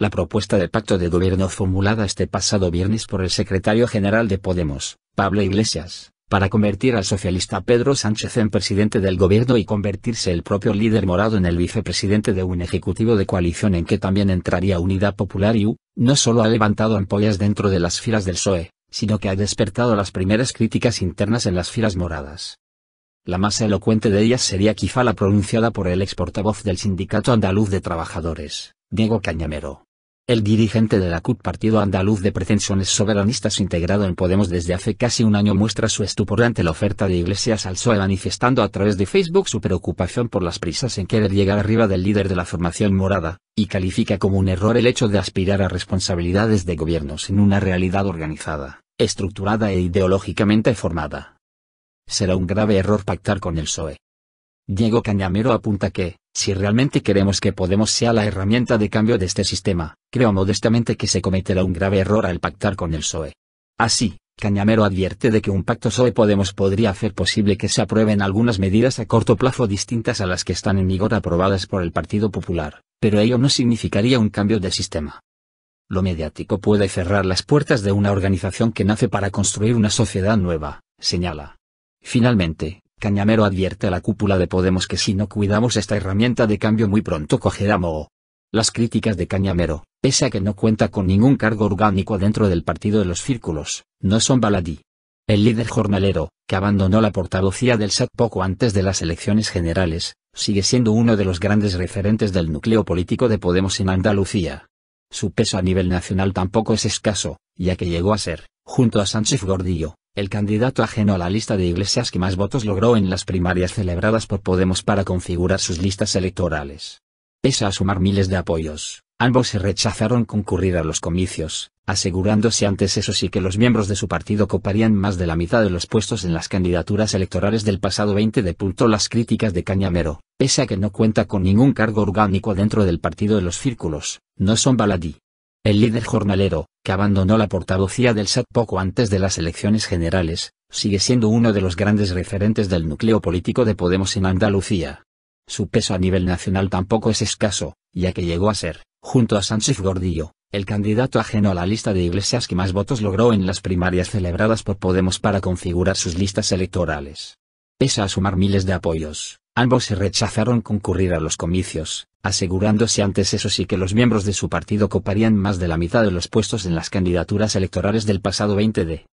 La propuesta de pacto de gobierno formulada este pasado viernes por el secretario general de Podemos, Pablo Iglesias, para convertir al socialista Pedro Sánchez en presidente del gobierno y convertirse el propio líder morado en el vicepresidente de un ejecutivo de coalición en que también entraría Unidad Popular y U, no solo ha levantado ampollas dentro de las filas del PSOE, sino que ha despertado las primeras críticas internas en las filas moradas. La más elocuente de ellas sería quizá la pronunciada por el ex portavoz del Sindicato Andaluz de Trabajadores, Diego Cañamero el dirigente de la CUT Partido Andaluz de Pretensiones Soberanistas integrado en Podemos desde hace casi un año muestra su estupor ante la oferta de Iglesias al PSOE manifestando a través de Facebook su preocupación por las prisas en querer llegar arriba del líder de la formación morada, y califica como un error el hecho de aspirar a responsabilidades de gobiernos en una realidad organizada, estructurada e ideológicamente formada. Será un grave error pactar con el PSOE, Diego Cañamero apunta que, si realmente queremos que Podemos sea la herramienta de cambio de este sistema, creo modestamente que se cometerá un grave error al pactar con el PSOE. Así, Cañamero advierte de que un pacto PSOE-Podemos podría hacer posible que se aprueben algunas medidas a corto plazo distintas a las que están en vigor aprobadas por el Partido Popular, pero ello no significaría un cambio de sistema. Lo mediático puede cerrar las puertas de una organización que nace para construir una sociedad nueva, señala. Finalmente, Cañamero advierte a la cúpula de Podemos que si no cuidamos esta herramienta de cambio muy pronto cogerá moho. Las críticas de Cañamero, pese a que no cuenta con ningún cargo orgánico dentro del partido de los círculos, no son baladí. El líder jornalero, que abandonó la portavocía del SAT poco antes de las elecciones generales, sigue siendo uno de los grandes referentes del núcleo político de Podemos en Andalucía. Su peso a nivel nacional tampoco es escaso, ya que llegó a ser, junto a Sánchez Gordillo, el candidato ajeno a la lista de iglesias que más votos logró en las primarias celebradas por Podemos para configurar sus listas electorales. Pese a sumar miles de apoyos, ambos se rechazaron concurrir a los comicios, asegurándose antes eso sí que los miembros de su partido coparían más de la mitad de los puestos en las candidaturas electorales del pasado 20 de punto las críticas de Cañamero, pese a que no cuenta con ningún cargo orgánico dentro del partido de los círculos, no son baladí. El líder jornalero, que abandonó la portavocía del SAT poco antes de las elecciones generales, sigue siendo uno de los grandes referentes del núcleo político de Podemos en Andalucía. Su peso a nivel nacional tampoco es escaso, ya que llegó a ser, junto a Sánchez Gordillo, el candidato ajeno a la lista de iglesias que más votos logró en las primarias celebradas por Podemos para configurar sus listas electorales. Pese a sumar miles de apoyos, Ambos se rechazaron concurrir a los comicios, asegurándose antes eso sí que los miembros de su partido coparían más de la mitad de los puestos en las candidaturas electorales del pasado 20 de